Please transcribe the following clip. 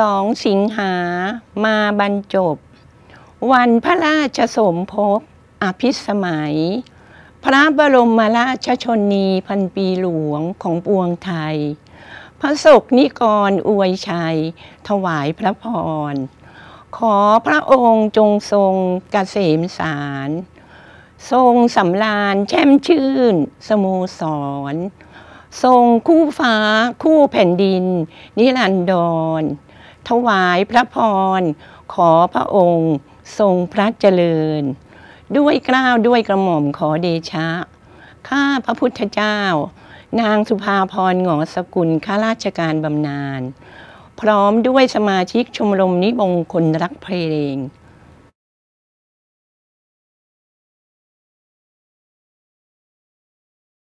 12สิงหามาบรรจบ วันพระราชสมภพอภิสมัย พระบรมราชชนีพันปีหลวงของปวงไทย พระศกนิกรอวยชัย ถวายพระพร ขอพระองค์จงทรงกเกษมสารทรงสำราญแช่มชื่น สโมสรทรงคู่ฟ้า คู่แผ่นดิน นิรันดรถวายพระพร ขอพระองค์ ทรงพระเจริญ ด้วยกล้าวด้วยกระหม่อมขอเดชะ ข้าพระพุทธเจ้า นางสุภาพรหงอสกุล ข้าราชการบำนาญ พร้อมด้วยสมาชิกชมรมนิบงคนรักเพลง